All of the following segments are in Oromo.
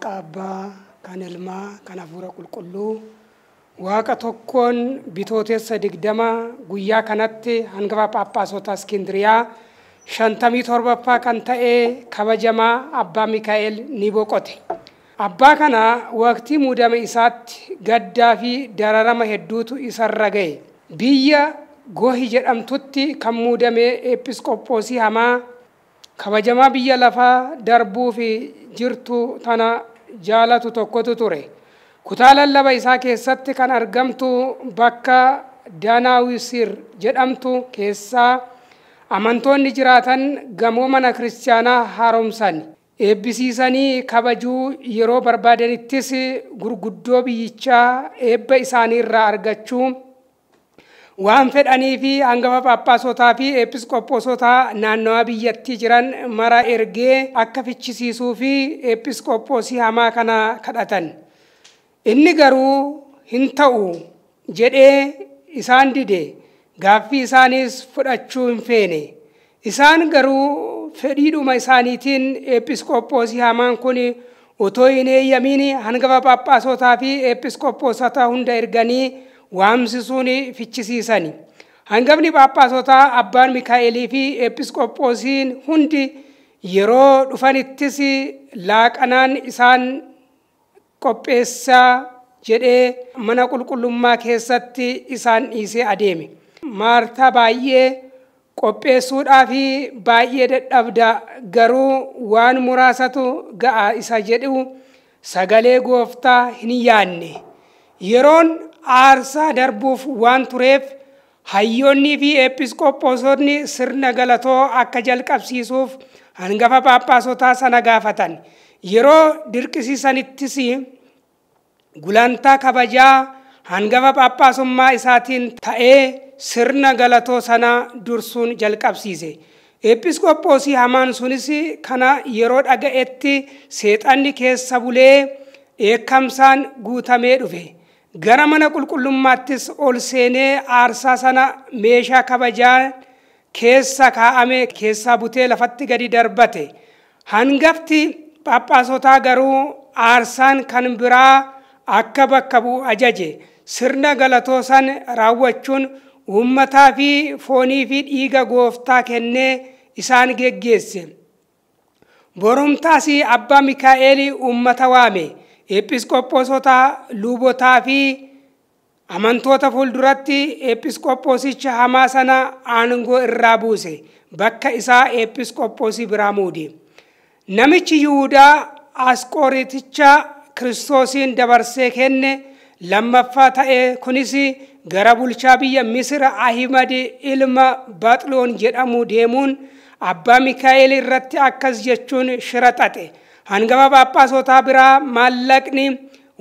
Waaqa Abbaa kan Ilmaa kan Hafuura Qulqulluu waaqa tokkoon bitootessa digdama guyyaa kanatti hangafa phaaphaasota iskindiriyaa shantamii torbaffaa kan ta'ee kabajamaa abbaa mikaa'el ni boqote. Abbaa kana waqtii muudame isaatti gaddaa fi dararama hedduutu isarra ga'e. Biyya gohi jedhamtutti kan muudame eepiskoopoosii hamaa kabajamaa biyya lafaa darbuu fi jirtu tana jaalatu tokkotu ture. Kutaa lallaba isaa keessatti kan argamtu bakka Danaawisir jedhamtu keessaa amantoonni jiraatan gamoo mana kiristaanaa haaromsan. Eebbisiisanii kabajuu yeroo barbaadanittis gurguddoo biyyichaa eebba isaaniirraa argachuu waan fedhanii fi hangafa phaapphaasotaa fi eepiskooposotaa naannawaa biyyattii jiran mara ergee akka fichisiisuu fi eepiskooposii hamaa kana kadhatan. Inni garuu hin ta'u jedhee isaan dide gaaffii isaaniis fudhachuu hin feene. Isaan garuu fedhiidhuma isaaniitiin eepiskooposii hamaan kun otoo hin eeyyamiin hangafa phaapphaasotaa fi eepiskooposota hunda erganii waamsisuun fichisiisan Hangafni phaapphaasotaa abbaan Mikaa'elii fi eepiskoopoosiin hundi yeroo dhufanittis laaqanaan isaan qopheessaa jedhee mana qulqullummaa keessatti isaan dhiisee adeeme. maarta baay'ee qopheessuudhaa fi baay'ee dadhabda garuu waan muraasatu ga'a isa jedhu sagalee gooftaa hin yaanne yeroon aarsaa darbuuf waan tureef hayyoonnii fi eepiskoopoosonni sirna galatoo akka jalqabsiisuuf hangafa phaaphaasota sana gaafatan yeroo dirqisiisanittis gulantaa kabajaa hangafa phaaphaasummaa isaatiin ta'ee sirna galatoo sana dursuun jalqabsiise. eepiskoopoosii hamaan sunis kana yeroo dhaga'etti seexanni keessa bulee eekkamsaan guutamee dhufe. gara mana qulqullummaattis ol seenee aarsaa sana meeshaa kabajaa keessa kaa'ame keessaa butee lafatti gadi darbate hangafti phaaphaasotaa garuu aarsaan kan biraa akka bakka bu'u ajaje sirna galatoo san raawwachuun uummataa fi foonii fi dhiiga gooftaa kennee isaan geggeesse borumtaas abbaa mikaa'eelii uummata waame. eepiskooppoosotaa luubotaa fi amantoota duratti eepiskooppoosicha hamaa sana aangoo irraa buuse bakka isaa eepiskooppoosii biraa namichi yihudaa asqooriticha kiristoosiin dabarsee kenne lammaffaa ta'ee kunis gara bulchaa biyya misira ahimad ilma baaxiloon jedhamu deemuun abbaa mikaa'el irratti akkas jechuun shira xaxe hangaba phaaphaasootaa biraa maallaqni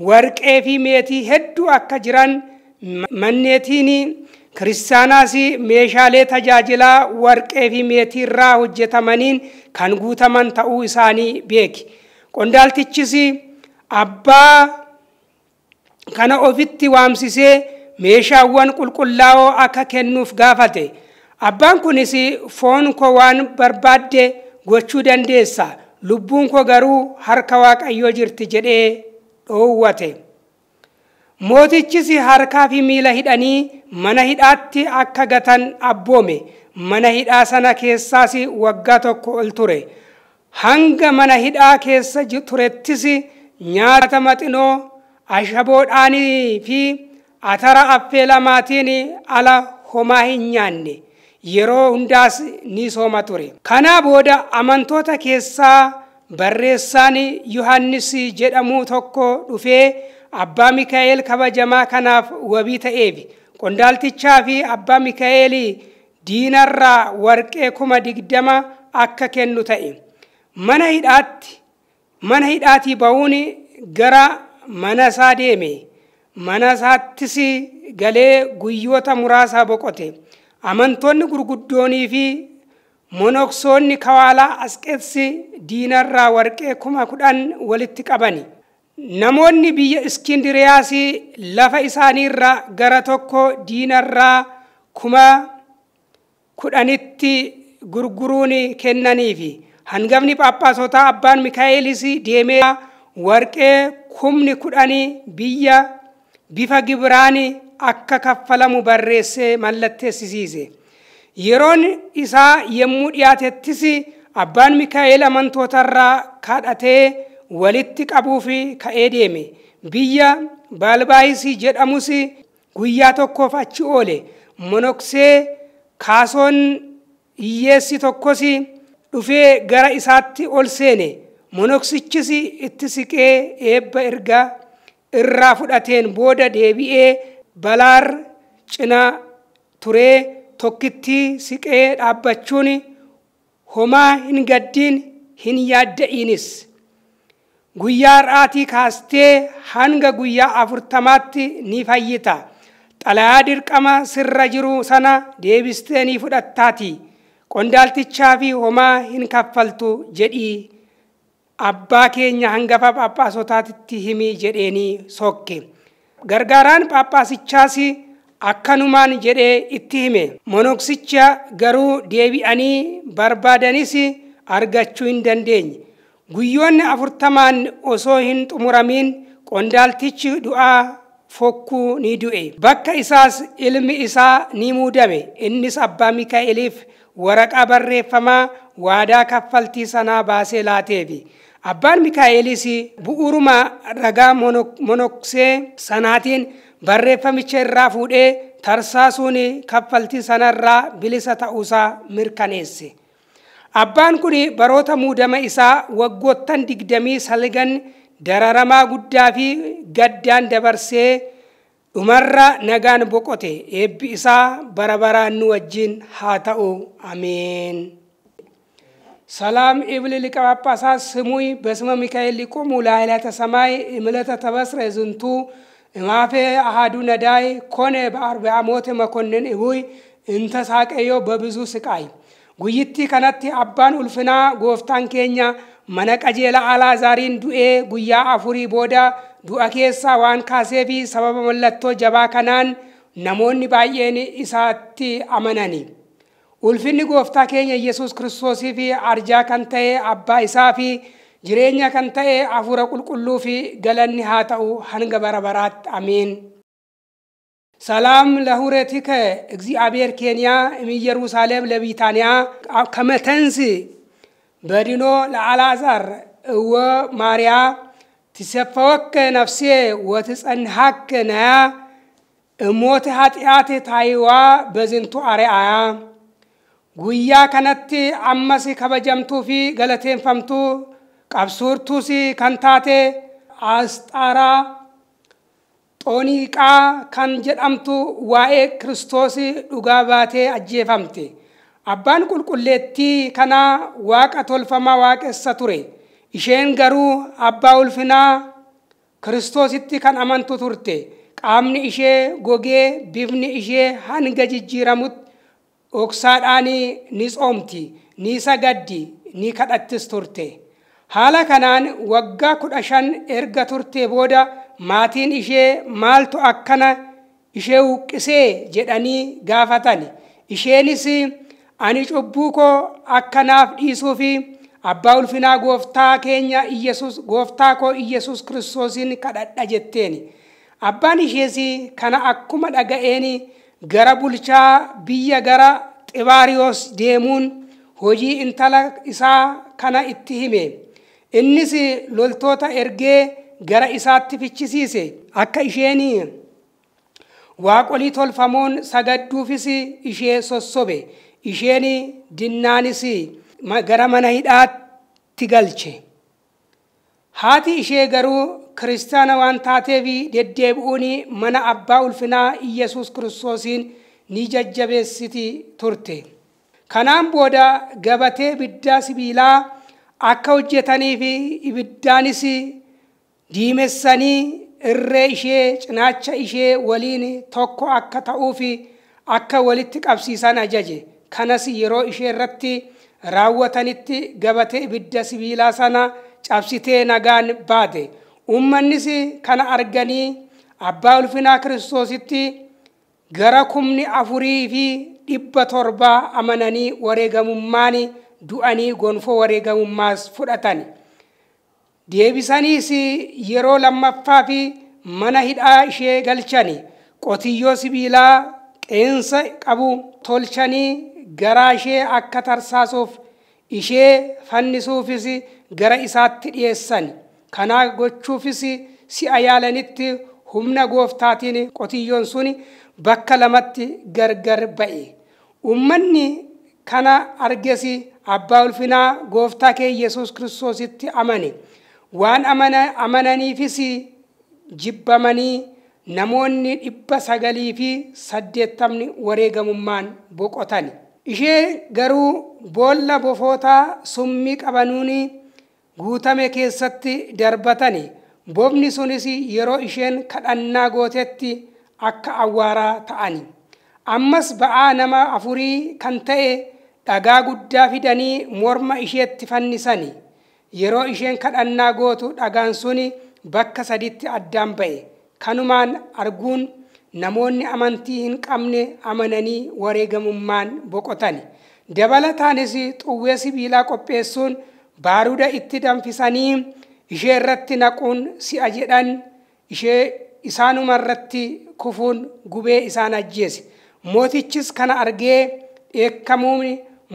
warqee fi meetii hedduu akka jiran manneetiin kiristaanaas meeshaalee tajaajilaa warqee fi meetii irraa hojjetamaniin kan guutaman ta'uu isaanii beeki. Qondaaltichis abbaa kana ofitti waamsisee meeshaawwan qulqullaa'oo akka kennuuf gaafate. Abbaan kunis foon koo waan barbaadde gochuu dandeessa. lubbuun koo garuu harka waaqayyoo jirti jedhee dhoowwate mootichis harkaa fi miila hidhanii mana hidhaatti akka gatan abboome mana hidhaa sana keessaas waggaa tokko ol ture hanga mana hidhaa keessa turettis nyaata maxinoo ashaboodhaanii fi atara affeelamaatiin ala homaa hin nyaanne yeroo hundaas ni sooma ture. kanaa booda amantoota keessaa barreessaan Yohaannis jedhamu tokko dhufee abbaa Mikaa'el kabajamaa kanaaf wabii ta'eef qondaaltichaa fi abbaa Mikaa'el diinarraa warqee kuma digdama akka kennu ta'e. Mana hidhaati bahuun hidhaatii gara mana isaa deeme. Mana isaattis galee guyyoota muraasaa boqote. amantoonni gurguddoonii fi monoksoonni kawaalaa asqeetsi diinarraa warqee kuma kudhan walitti qabani namoonni biyya iskindiriyaasii lafa isaaniirra gara tokko diinarraa kuma kudhanitti gurguruun kennaniifi hangafni phaaphaasota abbaan mikaa'eelis deemee warqee kumni kudhanii biyya bifa gibraan akka kaffalamu barreessee mallatteessisiise yeroon isaa yemmuu dhiyaatettis abbaan mikaa'eel mantootarraa kaadhatee walitti qabuuf ka'ee deeme biyya baalbaayisii jedhamus guyyaa tokkoof achi oole monoksee kaasoon hiyyeessi tokkos dhufee gara isaatti ol seene monoksichis itti siqee eebba erga irraa fudhateen booda deebi'ee balaar cinaa turee tokkittii siqee dhaabbachuun homaa hin gaddiin hin yaadda'iinis guyyaa har'aatii kaastee hanga guyyaa afurtamaatti ni fayyita xalayaa dirqama sirra jiru sana deebistee ni fudhattaatii qondaaltichaa fi homaa hin kaffaltu jedhii abbaa keenya hangafa phaphaasotaatti himii jedheenii sokke. gargaaraan phaaphaasichaas akkanumaan jedhee itti hime monoksicha garuu deebi'anii barbaadanis argachuu hin dandeenye guyyoonni afurtamaan osoo hin xumuramiin qondaaltichi du'aa fokkuu ni du'e bakka isaas ilmi isaa ni muudame innis abbaa mikaa'eliif waraqaa barreeffamaa waadaa kaffaltii sanaa baasee laateefi Abbaan Mikaa'elis bu'uuruma ragaa monoksee sanaatiin barreeffamicha irraa fuudhee tarsaasuun kaffaltii sanarraa bilisa ta'uusaa mirkaneesse. Abbaan kun baroota muudama isaa waggoottan digdamii salgan dararamaa guddaa fi gaddaan dabarsee dhumarra nagaan boqote eebbi isaa bara baraan wajjin haa ta'u ameen. Salaam ibli Lqaq Abbasas! Simuyi basmaa liqomuu laalata Laayilaa tasamaa'ee! tabas tataa basraa eegsiftuu! Himaafee! Ahaduu nadaa'ee! Koon hebaa arbee! Amootee makoonni hin hui! Intas haqee yoo babizu kanatti abbaan ulfinaa gooftaan keenya mana qajeela alaa zaariin du'ee guyyaa afurii booda du'a keessaa waan kaaseefi sababa mallattoo jabaa kanaan namoonni baay'een isaatti amanani. Ulfinni gooftaa keenya yesus kiristoosii fi arjaa kan ta'e abbaa isaa fi jireenya kan ta'e hafuura qulqulluu fi galanni haa ta'u hanga bara baraatti amiin። ሰላም ለሁረቲከ እግዚአብሔር ኬንያ ኢየሩሳሌም ለቢታንያ ከመተንስ በድኖ ለአልዓዛር እወ ማርያ ትሰፈወከ ነፍሴ ወትጸንሐከ ነያ እሞት ኃጢአት ታይዋ በዝንቱ አርአያ guyyaa kanatti ammas kabajamtuu fi galateenfamtuu qabsuurtuus kan taate asxaaraa xooniiqaa kan jedhamtu waa'ee kiristoos dhugaa baatee ajjeefamte abbaan qulqulleettii kanaa waaqa tolfamaa waaqessa ture isheen garuu abbaa ulfinaa kiristoositti kan amantu turte qaamni ishee gogee bifni ishee hanga jijjiiramutti dhoksaadhaan ni tsoomti, ni sagaddi, ni kadhattis turte. Haala kanaan waggaa kudha shan erga turte booda maatiin ishee maaltu akkana ishee huqqisee jedhanii gaafatan. Isheenis ani cubbuu koo akkanaaf dhiisuu fi abbaa ulfinaa gooftaa keenya Iyyasuus gooftaa koo Iyyasuus kiristoosiin kadhadha jetteen. Abbaan ishees kana akkuma dhaga'een gara bulchaa biyya gara xibaariyoos deemuun hojii intala isaa kana itti hime innis loltoota ergee gara isaatti fichisiise akka isheen waaqolii tolfamoon sagadduufis ishee sossobe isheen dinnaanis gara mana hidhaatti galche haati ishee garuu kiristaana waan taateef deddeebi'uun mana abbaa ulfinaa Iyyasuus kiristoosiin ni jajjabeessiti turte. Kanaan booda gabatee ibidda sibiilaa akka hojjetaniif ibiddaanis diimessanii irree ishee cinaacha ishee waliin tokko akka ta'uuf akka walitti qabsiisan ajaje. Kanas yeroo ishee irratti raawwatanitti gabatee ibidda sibiilaa sana cabsitee nagaan baate. Uummannis kana arganii abbaa ulfinaa kiristoositti gara kumni afurii fi dhibba torbaa amananii wareegamummaan du'anii gonfoo wareegamummaas fudhatan. Deebisaniis yeroo lammaffaa fi mana hidhaa ishee galchani. Qotiyyoo sibiilaa qeensa qabu tolchanii garaa ishee akka tarsaasuuf ishee fannisuufis gara isaatti dhiyeessan. Kanaa gochuufis si'a yaalanitti humna gooftaatiin qotiyyoon sun bakka lamatti gargar ba'e. Uummanni kana arges abbaa ulfinaa gooftaa kee Yesuus kiristoositti amane. Waan amananiifis jibbamanii namoonni dhibba sagalii fi saddeettamni wareegamummaan boqotan. Ishee garuu boolla bofootaa summii qabanuun guutame keessatti darbatani bobni sunis yeroo isheen kadhannaa gootetti akka awwaaraa ta'ani ammas ba'aa nama afurii kan ta'e dhagaa guddaa fidanii morma isheetti fannisani yeroo isheen kadhannaa gootu dhagaan sun bakka saditti addaan ba'e kanumaan arguun namoonni amantii hin qabne amananii wareegamummaan boqotani dabalataanis xuwwee sibiilaa qopheessuun baaruuda itti danfisanii ishee irratti naquun si'a jedhan ishee isaanuma irratti kufuun gubee isaan ajjeese mootichis kana argee dheekkamuun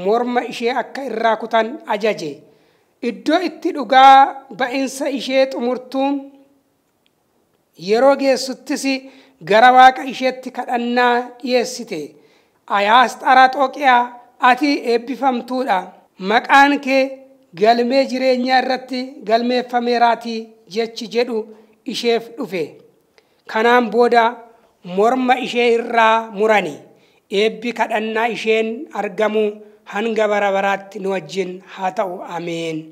morma ishee akka irraa kutan ajaje iddoo itti dhugaa ba'insa ishee tumurtuu yeroo geessuttis gara waaqa isheetti kadhannaa dhiyeessite ayaasxaraa xooqiyaa ati eebbifamtuudha maqaan kee galmee jireenyaa irratti galmeeffameeraatii jechi jedhu isheef dhufe kanaan booda morma ishee irraa murani eebbi kadhannaa isheen argamu hanga bara baraatti nu wajjin haa ta'u ameen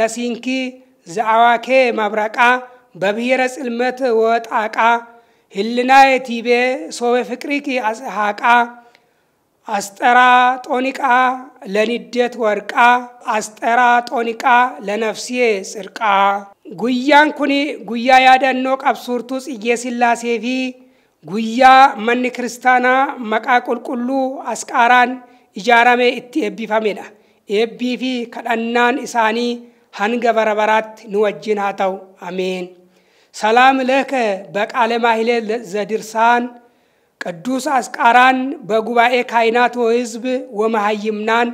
lasiinkii ለሲንኪ kee mabraqaa በብሔረ ጽልመት ወጣቃ ህልናዬ ቲቤ ሶበ ፍቅሪኪ haaqaa. አስጠራ ጦኒቃ ለንዴት ወርቃ አስጠራ ጦኒቃ ለነፍሴ ጽድቃ ጉያን ኩኒ ጉያ ያደኖ ቀብሱርቱ ጽዬ ስላሴ ፊ ጉያ መኒ ክርስታና መቃ ቁልቁሉ አስቃራን ኢጃራሜ እቲ ኤቢፈሜ ዳ ኤቢ ፊ ከደናን ኢሳኒ ሀንገ በረበራት ንወጅን ሀተው አሜን ሰላም ለከ በቃለ ማህሌ ዘድርሳን ቅዱስ አስቃራን በጉባኤ ካይናት ወህዝብ ወመሃይምናን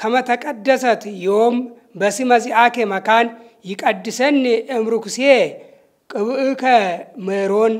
ከመተቀደሰት ዮም በስመ መካን ይቀድሰኒ እምሩክሴ ቅብእከ ምሮን